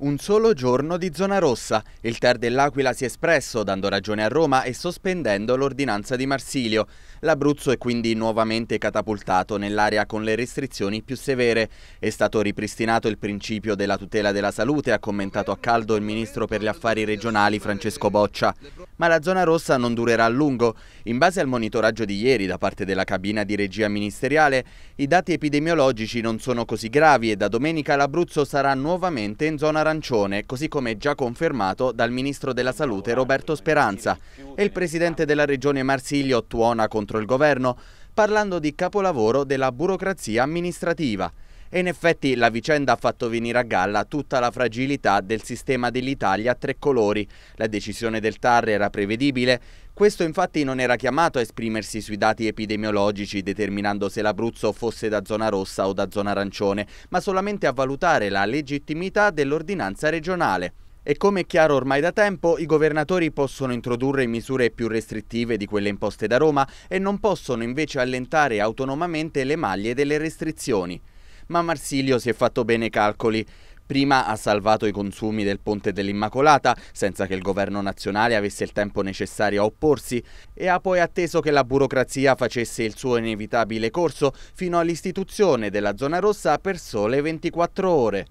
Un solo giorno di zona rossa. Il Ter dell'Aquila si è espresso dando ragione a Roma e sospendendo l'ordinanza di Marsilio. L'Abruzzo è quindi nuovamente catapultato nell'area con le restrizioni più severe. È stato ripristinato il principio della tutela della salute, ha commentato a caldo il ministro per gli affari regionali Francesco Boccia ma la zona rossa non durerà a lungo. In base al monitoraggio di ieri da parte della cabina di regia ministeriale, i dati epidemiologici non sono così gravi e da domenica l'Abruzzo sarà nuovamente in zona arancione, così come già confermato dal ministro della Salute Roberto Speranza e il presidente della regione Marsiglio tuona contro il governo, parlando di capolavoro della burocrazia amministrativa. E in effetti la vicenda ha fatto venire a galla tutta la fragilità del sistema dell'Italia a tre colori. La decisione del TAR era prevedibile, questo infatti non era chiamato a esprimersi sui dati epidemiologici determinando se l'Abruzzo fosse da zona rossa o da zona arancione, ma solamente a valutare la legittimità dell'ordinanza regionale. E come è chiaro ormai da tempo, i governatori possono introdurre misure più restrittive di quelle imposte da Roma e non possono invece allentare autonomamente le maglie delle restrizioni ma Marsilio si è fatto bene i calcoli. Prima ha salvato i consumi del Ponte dell'Immacolata senza che il governo nazionale avesse il tempo necessario a opporsi e ha poi atteso che la burocrazia facesse il suo inevitabile corso fino all'istituzione della zona rossa per sole 24 ore.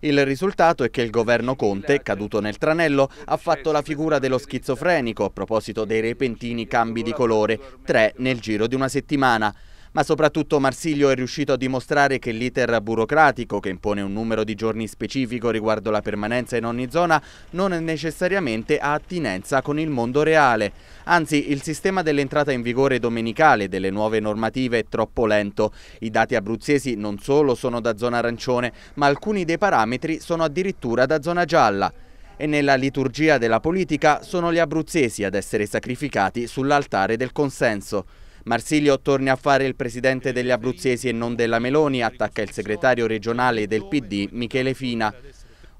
Il risultato è che il governo Conte, caduto nel tranello, ha fatto la figura dello schizofrenico a proposito dei repentini cambi di colore, tre nel giro di una settimana. Ma soprattutto Marsiglio è riuscito a dimostrare che l'iter burocratico, che impone un numero di giorni specifico riguardo la permanenza in ogni zona, non necessariamente ha attinenza con il mondo reale. Anzi, il sistema dell'entrata in vigore domenicale delle nuove normative è troppo lento. I dati abruzzesi non solo sono da zona arancione, ma alcuni dei parametri sono addirittura da zona gialla e nella liturgia della politica sono gli abruzzesi ad essere sacrificati sull'altare del consenso. Marsilio torna a fare il presidente degli abruzzesi e non della Meloni, attacca il segretario regionale del PD Michele Fina.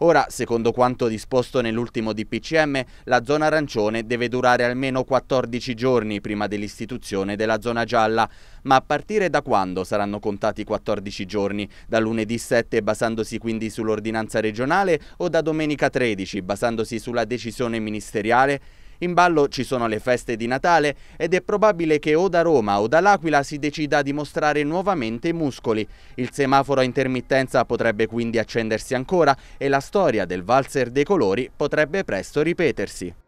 Ora, secondo quanto disposto nell'ultimo DPCM, la zona arancione deve durare almeno 14 giorni prima dell'istituzione della zona gialla. Ma a partire da quando saranno contati 14 giorni? Da lunedì 7 basandosi quindi sull'ordinanza regionale o da domenica 13 basandosi sulla decisione ministeriale? In ballo ci sono le feste di Natale ed è probabile che o da Roma o dall'Aquila si decida di mostrare nuovamente i muscoli. Il semaforo a intermittenza potrebbe quindi accendersi ancora e la storia del valzer dei colori potrebbe presto ripetersi.